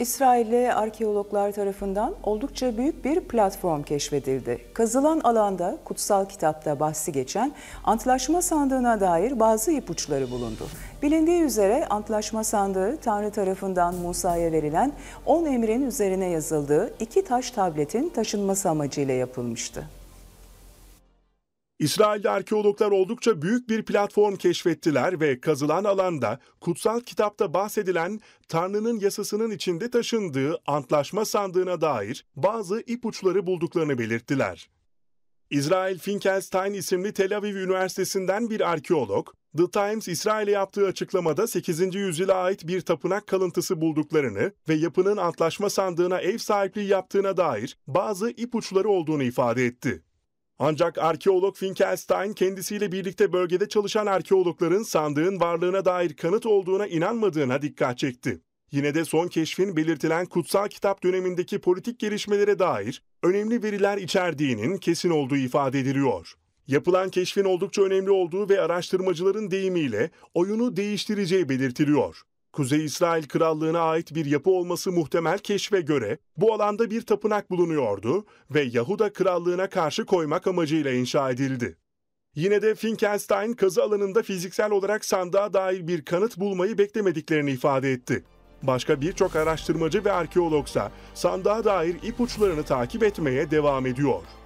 İsrail'e arkeologlar tarafından oldukça büyük bir platform keşfedildi. Kazılan alanda kutsal kitapta bahsi geçen antlaşma sandığına dair bazı ipuçları bulundu. Bilindiği üzere antlaşma sandığı Tanrı tarafından Musa'ya verilen 10 emrin üzerine yazıldığı iki taş tabletin taşınması amacıyla yapılmıştı. İsrail'de arkeologlar oldukça büyük bir platform keşfettiler ve kazılan alanda kutsal kitapta bahsedilen Tanrı'nın yasasının içinde taşındığı antlaşma sandığına dair bazı ipuçları bulduklarını belirttiler. İsrail Finkelstein isimli Tel Aviv Üniversitesi'nden bir arkeolog, The Times İsrail'e yaptığı açıklamada 8. yüzyıla ait bir tapınak kalıntısı bulduklarını ve yapının antlaşma sandığına ev sahipliği yaptığına dair bazı ipuçları olduğunu ifade etti. Ancak arkeolog Finkelstein kendisiyle birlikte bölgede çalışan arkeologların sandığın varlığına dair kanıt olduğuna inanmadığına dikkat çekti. Yine de son keşfin belirtilen kutsal kitap dönemindeki politik gelişmelere dair önemli veriler içerdiğinin kesin olduğu ifade ediliyor. Yapılan keşfin oldukça önemli olduğu ve araştırmacıların deyimiyle oyunu değiştireceği belirtiliyor. Kuzey İsrail Krallığı'na ait bir yapı olması muhtemel keşfe göre bu alanda bir tapınak bulunuyordu ve Yahuda Krallığı'na karşı koymak amacıyla inşa edildi. Yine de Finkelstein kazı alanında fiziksel olarak sandığa dair bir kanıt bulmayı beklemediklerini ifade etti. Başka birçok araştırmacı ve arkeologsa sandığa dair ipuçlarını takip etmeye devam ediyor.